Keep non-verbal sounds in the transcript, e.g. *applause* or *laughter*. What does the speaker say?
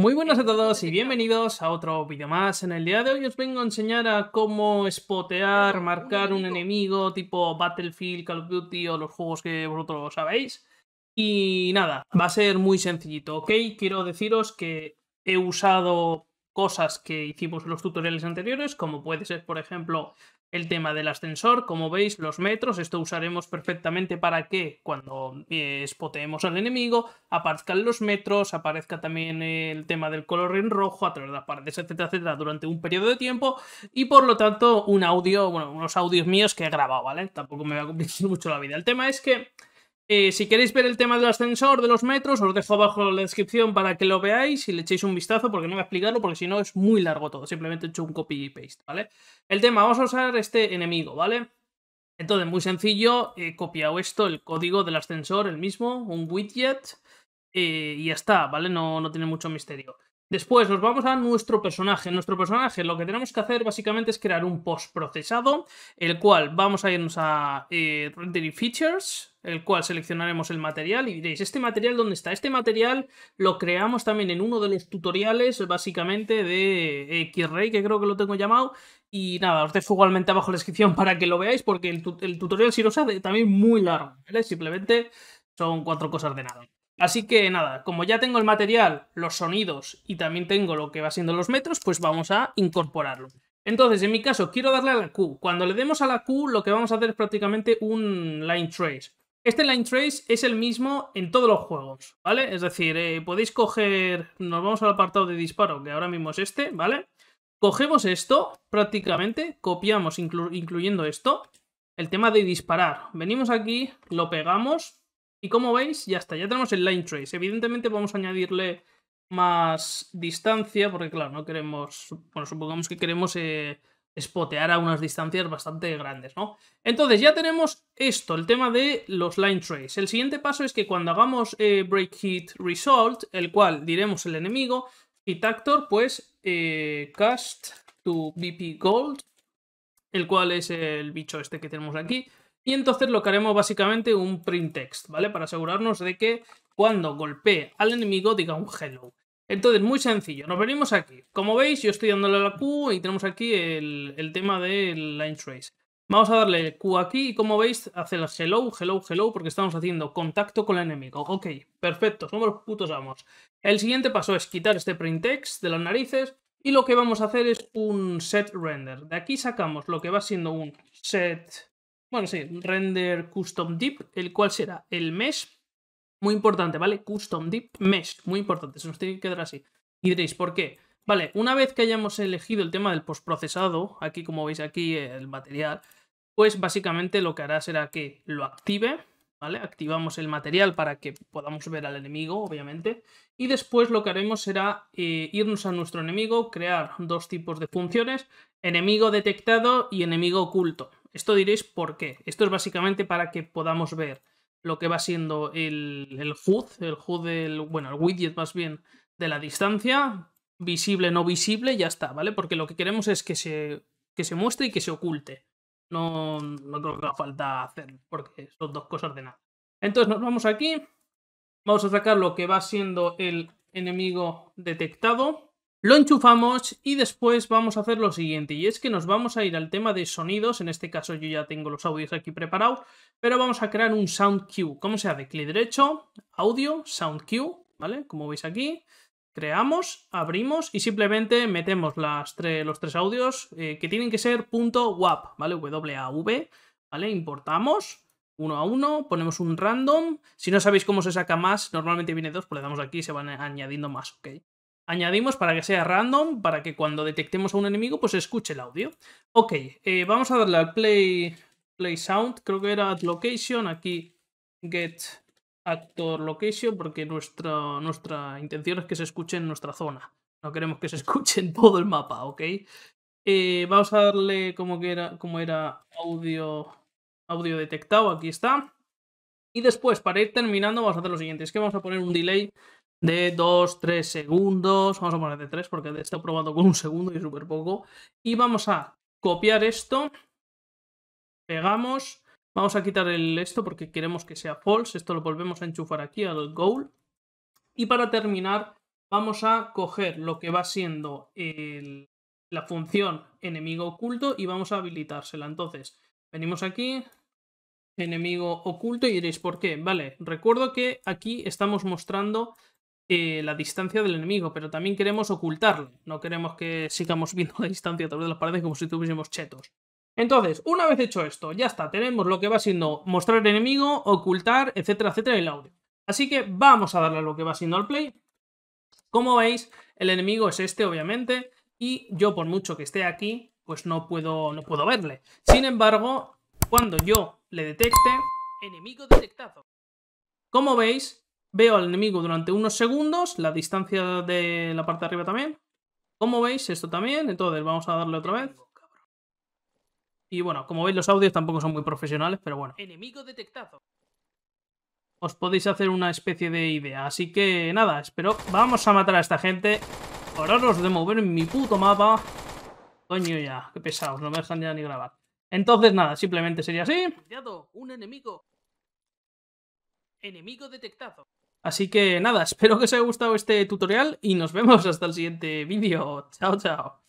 Muy buenas a todos y bienvenidos a otro vídeo más. En el día de hoy os vengo a enseñar a cómo spotear, marcar un enemigo tipo Battlefield, Call of Duty o los juegos que vosotros sabéis. Y nada, va a ser muy sencillito, ¿ok? Quiero deciros que he usado cosas que hicimos en los tutoriales anteriores, como puede ser, por ejemplo, el tema del ascensor, como veis, los metros, esto usaremos perfectamente para que cuando eh, spotemos al enemigo aparezcan los metros, aparezca también el tema del color en rojo a través de las paredes, etcétera, etcétera, durante un periodo de tiempo y por lo tanto un audio, bueno, unos audios míos que he grabado, ¿vale? Tampoco me va a complicar *laughs* mucho la vida. El tema es que eh, si queréis ver el tema del ascensor, de los metros, os dejo abajo la descripción para que lo veáis y le echéis un vistazo, porque no voy a explicarlo, porque si no es muy largo todo. Simplemente he hecho un copy y paste, ¿vale? El tema, vamos a usar este enemigo, ¿vale? Entonces, muy sencillo, he copiado esto, el código del ascensor, el mismo, un widget, eh, y ya está, ¿vale? No, no tiene mucho misterio. Después nos vamos a nuestro personaje. nuestro personaje lo que tenemos que hacer básicamente es crear un post procesado, el cual vamos a irnos a eh, Rendering Features, el cual seleccionaremos el material y diréis, ¿este material dónde está? Este material lo creamos también en uno de los tutoriales básicamente de eh, X-Ray, que creo que lo tengo llamado, y nada, os dejo igualmente abajo la descripción para que lo veáis, porque el, tutorial si lo sabe también muy largo, Simplemente son cuatro cosas de nada. Así que nada, como ya tengo el material, los sonidos y también tengo lo que va siendo los metros, pues vamos a incorporarlo. Entonces, en mi caso, quiero darle a la Q. Cuando le demos a la Q, lo que vamos a hacer es prácticamente un line trace. Este line trace es el mismo en todos los juegos, ¿vale? Es decir, eh, podéis coger... Nos vamos al apartado de disparo, que ahora mismo es este, ¿vale? Cogemos esto, prácticamente, copiamos incluyendo esto. El tema de disparar. Venimos aquí, lo pegamos, y como veis, ya está, ya tenemos el line trace. Evidentemente vamos a añadirle más distancia, porque claro, no queremos, bueno, supongamos que queremos eh, spotear a unas distancias bastante grandes, ¿no? Entonces ya tenemos esto, el tema de los line trace. El siguiente paso es que cuando hagamos eh, break hit result, el cual diremos el enemigo, y Tactor pues eh, cast to BP gold, el cual es el bicho este que tenemos aquí, y entonces lo que haremos básicamente un print text, ¿vale? Para asegurarnos de que cuando golpee al enemigo diga un hello. Entonces, muy sencillo, nos venimos aquí. Como veis, yo estoy dándole a la Q y tenemos aquí el, el tema del line trace. Vamos a darle Q aquí y como veis hace el hello, hello, hello porque estamos haciendo contacto con el enemigo. Ok, perfecto, somos los putos amos. El siguiente paso es quitar este print text de las narices y lo que vamos a hacer es un set render. De aquí sacamos lo que va siendo un set bueno, sí, render custom Deep, el cual será el mesh. Muy importante, ¿vale? Custom Deep mesh, muy importante, se nos tiene que quedar así. Y diréis, ¿por qué? Vale, una vez que hayamos elegido el tema del postprocesado, aquí como veis aquí el material, pues básicamente lo que hará será que lo active, ¿vale? Activamos el material para que podamos ver al enemigo, obviamente. Y después lo que haremos será eh, irnos a nuestro enemigo, crear dos tipos de funciones, enemigo detectado y enemigo oculto. Esto diréis por qué. Esto es básicamente para que podamos ver lo que va siendo el, el HUD, el HUD del, bueno, el widget más bien de la distancia, visible, no visible, ya está, ¿vale? Porque lo que queremos es que se, que se muestre y que se oculte. No, no creo que haga falta hacer, porque son dos cosas de nada. Entonces nos vamos aquí, vamos a sacar lo que va siendo el enemigo detectado. Lo enchufamos y después vamos a hacer lo siguiente, y es que nos vamos a ir al tema de sonidos, en este caso yo ya tengo los audios aquí preparados, pero vamos a crear un sound cue. ¿Cómo se hace? Clic derecho, audio, sound cue, ¿vale? Como veis aquí, creamos, abrimos y simplemente metemos los tres audios eh, que tienen que ser .wav, ¿vale? a ¿vale? Importamos uno a uno, ponemos un random. Si no sabéis cómo se saca más, normalmente viene dos, pues le damos aquí y se van añadiendo más, ¿ok? añadimos para que sea random, para que cuando detectemos a un enemigo, pues escuche el audio. Ok, eh, vamos a darle al play, play sound, creo que era at location, aquí get actor location, porque nuestra, nuestra intención es que se escuche en nuestra zona. No queremos que se *laughs* escuche en todo el mapa, ¿ok? Eh, vamos a darle como que era, como era audio, audio detectado, aquí está. Y después, para ir terminando, vamos a hacer lo siguiente, es que vamos a poner un delay de 2, 3 segundos. Vamos a poner de 3 porque he probando con un segundo y súper poco. Y vamos a copiar esto. Pegamos. Vamos a quitar el esto porque queremos que sea false. Esto lo volvemos a enchufar aquí al goal. Y para terminar, vamos a coger lo que va siendo la función enemigo oculto y vamos a habilitársela. Entonces, venimos aquí, enemigo oculto y diréis, ¿por qué? Vale, recuerdo que aquí estamos mostrando eh, la distancia del enemigo, pero también queremos ocultarlo. No queremos que sigamos viendo la distancia a través de las paredes como si tuviésemos chetos. Entonces, una vez hecho esto, ya está, tenemos lo que va siendo mostrar enemigo, ocultar, etcétera, etcétera, el audio. Así que vamos a darle lo que va siendo al play. Como veis, el enemigo es este, obviamente, y yo por mucho que esté aquí, pues no puedo, no puedo verle. Sin embargo, cuando yo le detecte, enemigo detectado. Como veis, Veo al enemigo durante unos segundos, la distancia de la parte de arriba también. Como veis, esto también. Entonces, vamos a darle otra vez. Y bueno, como veis, los audios tampoco son muy profesionales, pero bueno. Enemigo detectado. Os podéis hacer una especie de idea. Así que nada, espero. Vamos a matar a esta gente. Horaros de mover en mi puto mapa. Coño ya, qué pesados, no me dejan ya ni grabar. Entonces nada, simplemente sería así. un enemigo enemigo detectado. Así que nada, espero que os haya gustado este tutorial y nos vemos hasta el siguiente vídeo. Chao, chao.